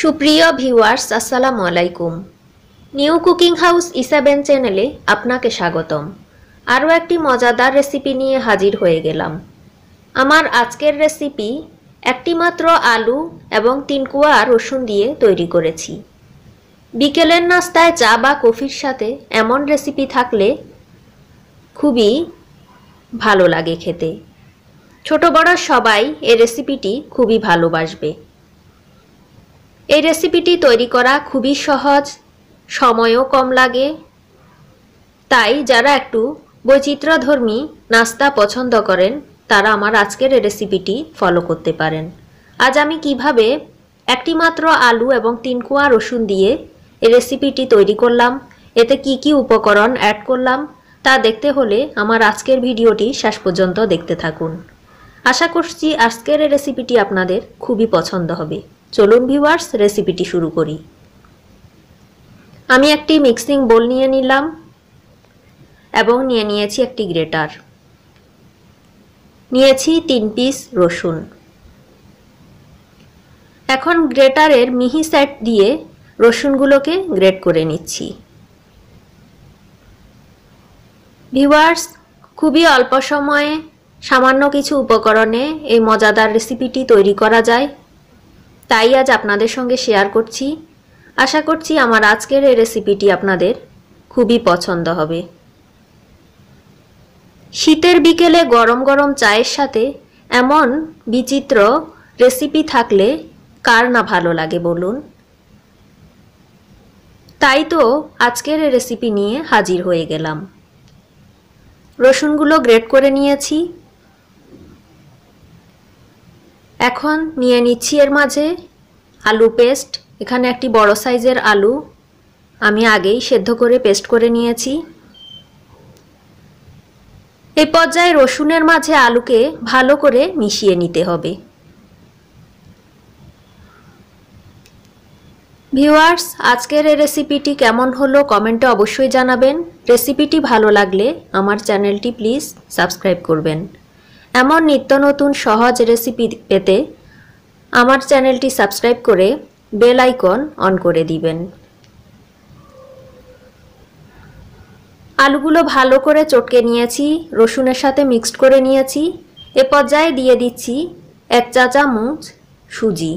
সুপ্রিয় ভিউয়ার্স আসসালামু আলাইকুম নিউ কুকিং হাউস ইসাবেন e চ্যানেলে আপনাকে স্বাগতম আরও একটি মজাদার রেসিপি নিয়ে হাজির হয়ে গেলাম আমার আজকের রেসিপি একটি মাত্র আলু এবং তিন কুয়া রসুন দিয়ে তৈরি করেছি বিকেলের নাস্তায় চা বা কফির সাথে এমন রেসিপি থাকলে খুবই ভালো লাগে খেতে ছোট বড় সবাই এ রেসিপিটি খুবই ভালোবাসবে এই রেসিপিটি তৈরি করা খুবই সহজ সময়ও কম লাগে তাই যারা একটু বৈচিত্র্যধর্মী নাস্তা পছন্দ করেন তারা আমার আজকের রেসিপিটি ফলো করতে পারেন আজ আমি কিভাবে একটি মাত্র আলু এবং তিন কুয়া রসুন দিয়ে এই রেসিপিটি তৈরি করলাম এতে কি কি উপকরণ অ্যাড করলাম তা দেখতে হলে আমার আজকের ভিডিওটি শেষ পর্যন্ত দেখতে থাকুন আশা করছি আজকের রেসিপিটি আপনাদের খুবই পছন্দ হবে চলুন ভিউয়ার্স রেসিপিটি শুরু করি আমি একটি মিক্সিং বোল নিয়ে নিলাম এবং নিয়ে নিয়েছি একটি গ্রেটার নিয়েছি তিন পিস রসুন এখন গ্রেটারের মিহি সেট দিয়ে রসুনগুলোকে গ্রেট করে নিচ্ছি ভিউয়ার্স খুবই অল্প সময়ে সামান্য কিছু উপকরণে এই মজাদার রেসিপিটি তৈরি করা যায় তাই আজ আপনাদের সঙ্গে শেয়ার করছি আশা করছি আমার আজকের এই রেসিপিটি আপনাদের খুবই পছন্দ হবে শীতের বিকেলে গরম গরম চায়ের সাথে এমন বিচিত্র রেসিপি থাকলে কার না ভালো লাগে বলুন তাই তো আজকের রেসিপি নিয়ে হাজির হয়ে গেলাম রসুনগুলো গ্রেট করে নিয়েছি এখন নিয়ে নিচ্ছি এর মাঝে আলু পেস্ট এখানে একটি বড় সাইজের আলু আমি আগেই সেদ্ধ করে পেস্ট করে নিয়েছি এই পর্যায়ে রসুনের মাঝে আলুকে ভালো করে মিশিয়ে নিতে হবে ভিউয়ার্স আজকের এই রেসিপিটি কেমন হলো কমেন্টে অবশ্যই জানাবেন রেসিপিটি ভালো লাগলে আমার চ্যানেলটি প্লিজ সাবস্ক্রাইব করবেন এমন নিত্য নতুন সহজ রেসিপি পেতে আমার চ্যানেলটি সাবস্ক্রাইব করে বেল আইকন অন করে দিবেন আলুগুলো ভালো করে চটকে নিয়েছি রসুনের সাথে মিক্সড করে নিয়েছি এ পর্যায়ে দিয়ে দিচ্ছি এক চা চামচ সুজি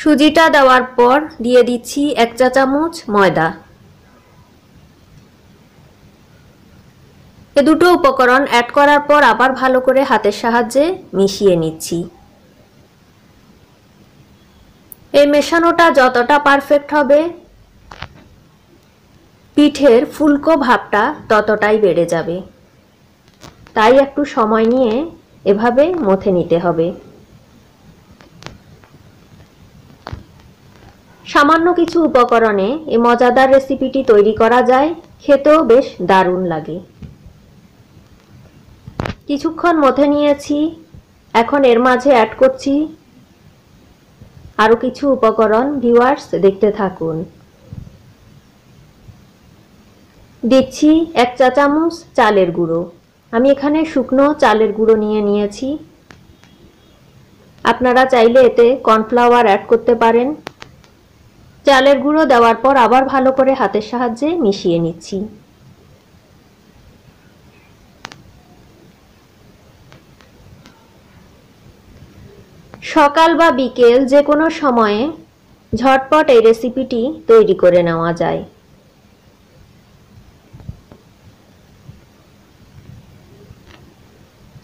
সুজিটা দেওয়ার পর দিয়ে দিচ্ছি এক চা চামচ ময়দা এ দুটো উপকরণ অ্যাড করার পর আবার ভালো করে হাতের সাহায্যে মিশিয়ে নিচ্ছি এই মেশানোটা যতটা পারফেক্ট হবে পিঠের ফুলকো ভাবটা ততটাই বেড়ে যাবে তাই একটু সময় নিয়ে এভাবে মথে নিতে হবে সামান্য কিছু উপকরণে এ মজাদার রেসিপিটি তৈরি করা যায় খেতেও বেশ দারুণ লাগে কিছুক্ষণ মথে নিয়েছি এখন এর মাঝে অ্যাড করছি আরও কিছু উপকরণ ভিওয়ার্স দেখতে থাকুন দিচ্ছি এক চা চামচ চালের গুঁড়ো আমি এখানে শুকনো চালের গুঁড়ো নিয়ে নিয়েছি আপনারা চাইলে এতে কর্নফ্লাওয়ার অ্যাড করতে পারেন চালের গুঁড়ো দেওয়ার পর আবার ভালো করে হাতের সাহায্যে মিশিয়ে নিচ্ছি সকাল বা বিকেল যে কোনো সময়ে ঝটপট এই রেসিপিটি তৈরি করে নেওয়া যায়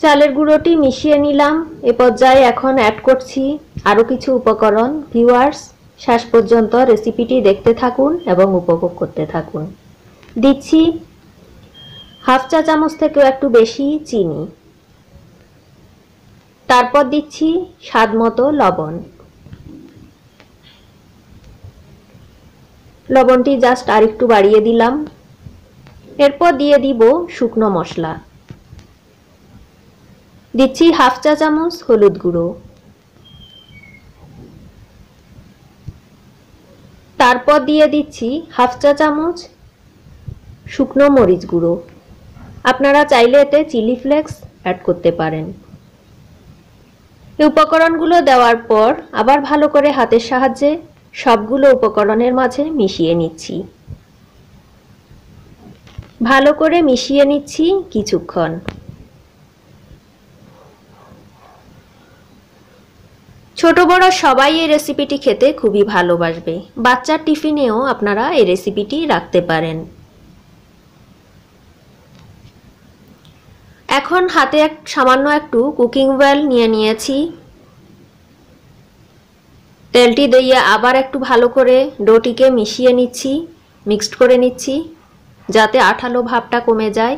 চালের গুঁড়োটি মিশিয়ে নিলাম এ পর্যায়ে এখন অ্যাড করছি আরও কিছু উপকরণ ভিওয়ার্স শেষ পর্যন্ত রেসিপিটি দেখতে থাকুন এবং উপভোগ করতে থাকুন দিচ্ছি হাফ চা চামচ থেকেও একটু বেশি চিনি তারপর দিচ্ছি স্বাদ মতো লবণ লবণটি জাস্ট আরেকটু বাড়িয়ে দিলাম এরপর দিয়ে দিব শুকনো মশলা দিচ্ছি হাফ চা চামচ হলুদ গুঁড়ো তারপর দিয়ে দিচ্ছি হাফ চা চামচ শুকনো মরিচ গুঁড়ো আপনারা চাইলে এতে চিলি ফ্লেক্স অ্যাড করতে পারেন এই উপকরণগুলো দেওয়ার পর আবার ভালো করে হাতের সাহায্যে সবগুলো উপকরণের মাঝে মিশিয়ে নিচ্ছি ভালো করে মিশিয়ে নিচ্ছি কিছুক্ষণ ছোট বড় সবাই এই রেসিপিটি খেতে খুবই ভালোবাসবে বাচ্চার টিফিনেও আপনারা এই রেসিপিটি রাখতে পারেন এখন হাতে এক সামান্য একটু কুকিং অয়েল নিয়ে নিয়েছি তেলটি দিয়ে আবার একটু ভালো করে ডোটিকে মিশিয়ে নিচ্ছি মিক্সড করে নিচ্ছি যাতে আঠালো ভাবটা কমে যায়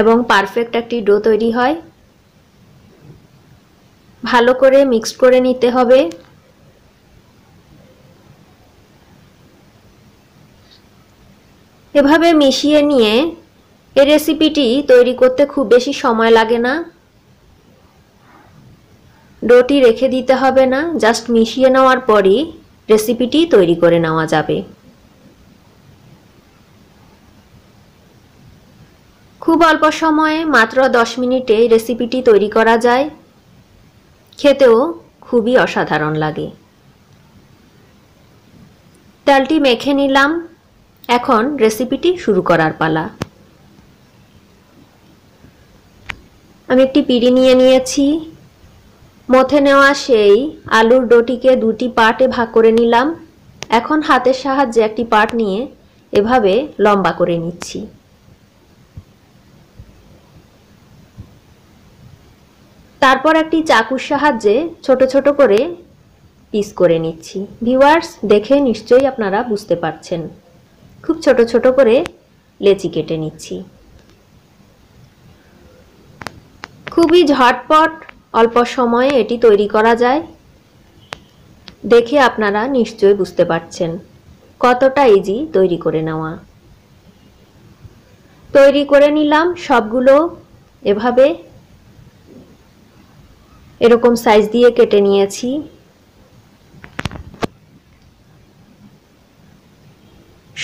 এবং পারফেক্ট একটি ডো তৈরি হয় ভালো করে মিক্সড করে নিতে হবে এভাবে মিশিয়ে নিয়ে এই রেসিপিটি তৈরি করতে খুব বেশি সময় লাগে না ডোটি রেখে দিতে হবে না জাস্ট মিশিয়ে নেওয়ার পরই রেসিপিটি তৈরি করে নেওয়া যাবে খুব অল্প সময়ে মাত্র দশ মিনিটে রেসিপিটি তৈরি করা যায় খেতেও খুবই অসাধারণ লাগে তেলটি মেখে নিলাম এখন রেসিপিটি শুরু করার পালা আমি একটি পিড়ি নিয়ে নিয়েছি মথে নেওয়া সেই আলুর ডোটিকে দুটি পাটে ভাগ করে নিলাম এখন হাতের সাহায্যে একটি পাট নিয়ে এভাবে লম্বা করে নিচ্ছি তারপর একটি চাকুর সাহায্যে ছোট ছোট করে পিস করে নিচ্ছি ভিওয়ার্স দেখে নিশ্চয়ই আপনারা বুঝতে পারছেন খুব ছোট ছোট করে লেচি কেটে নিচ্ছি খুবই ঝটপট অল্প সময়ে এটি তৈরি করা যায় দেখে আপনারা নিশ্চয়ই বুঝতে পারছেন কতটা ইজি তৈরি করে নেওয়া তৈরি করে নিলাম সবগুলো এভাবে এরকম সাইজ দিয়ে কেটে নিয়েছি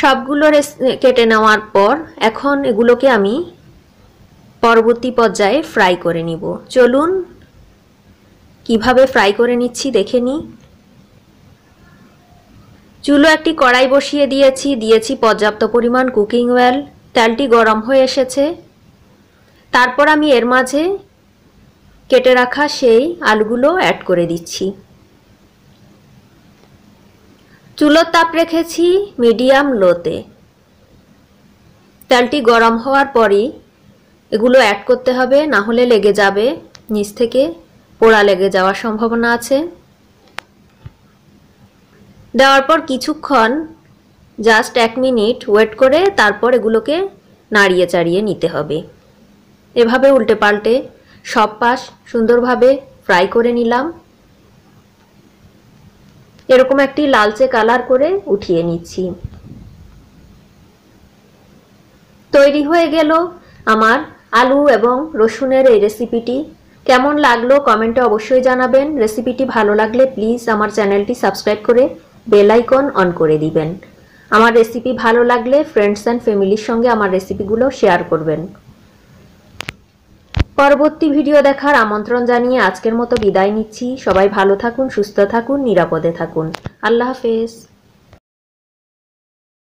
সবগুলো কেটে নেওয়ার পর এখন এগুলোকে আমি পরবর্তী পর্যায়ে ফ্রাই করে নিব চলুন কিভাবে ফ্রাই করে নিচ্ছি দেখে নিই চুলো একটি কড়াই বসিয়ে দিয়েছি দিয়েছি পর্যাপ্ত পরিমাণ কুকিং অয়েল তেলটি গরম হয়ে এসেছে তারপর আমি এর মাঝে কেটে রাখা সেই আলুগুলো অ্যাড করে দিচ্ছি চুলোর তাপ রেখেছি মিডিয়াম লোতে তেলটি গরম হওয়ার পরই এগুলো অ্যাড করতে হবে না হলে লেগে যাবে নিচ থেকে পোড়া লেগে যাওয়ার সম্ভাবনা আছে দেওয়ার পর কিছুক্ষণ জাস্ট এক মিনিট ওয়েট করে তারপর এগুলোকে নাড়িয়ে চাড়িয়ে নিতে হবে এভাবে উল্টে পাল্টে সব পাশ সুন্দরভাবে ফ্রাই করে নিলাম এরকম একটি লালচে কালার করে উঠিয়ে নিচ্ছি তৈরি হয়ে গেল আমার আলু এবং রসুনের এই রেসিপিটি কেমন লাগলো কমেন্টে অবশ্যই জানাবেন রেসিপিটি ভালো লাগলে প্লিজ আমার চ্যানেলটি সাবস্ক্রাইব করে বেল আইকন অন করে দিবেন আমার রেসিপি ভালো লাগলে ফ্রেন্ডস অ্যান্ড ফ্যামিলির সঙ্গে আমার রেসিপিগুলো শেয়ার করবেন পরবর্তী ভিডিও দেখার আমন্ত্রণ জানিয়ে আজকের মতো বিদায় নিচ্ছি সবাই ভালো থাকুন সুস্থ থাকুন নিরাপদে থাকুন আল্লাহ হাফেজ